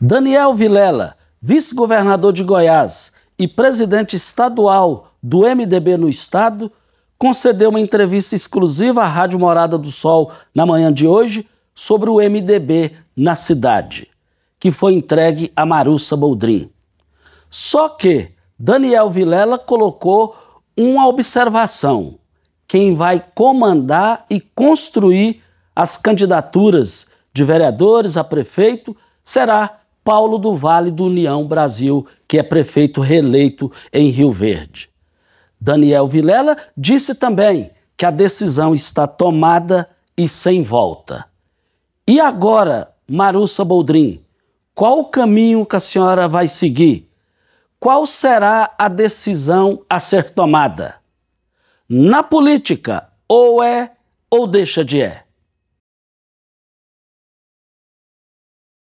Daniel Vilela, vice-governador de Goiás e presidente estadual do MDB no estado, concedeu uma entrevista exclusiva à Rádio Morada do Sol na manhã de hoje sobre o MDB na cidade, que foi entregue a Marussa Boldrin. Só que Daniel Vilela colocou uma observação: quem vai comandar e construir as candidaturas de vereadores a prefeito será Paulo do Vale do União Brasil, que é prefeito reeleito em Rio Verde. Daniel Vilela disse também que a decisão está tomada e sem volta. E agora, Marussa Boldrin, qual o caminho que a senhora vai seguir? Qual será a decisão a ser tomada? Na política, ou é ou deixa de é.